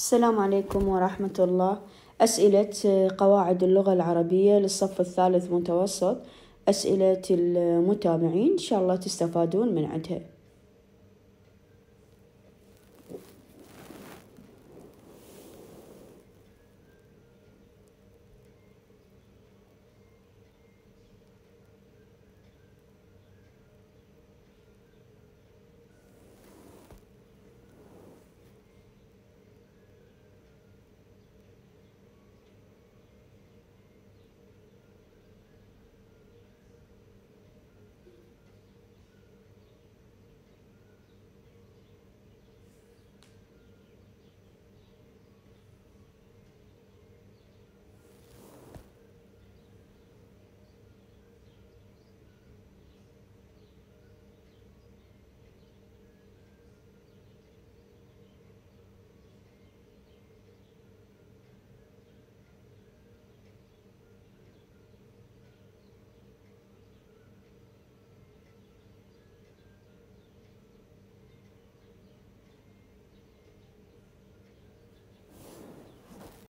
السلام عليكم ورحمة الله أسئلة آه، قواعد اللغة العربية للصف الثالث متوسط أسئلة المتابعين إن شاء الله تستفادون من عدها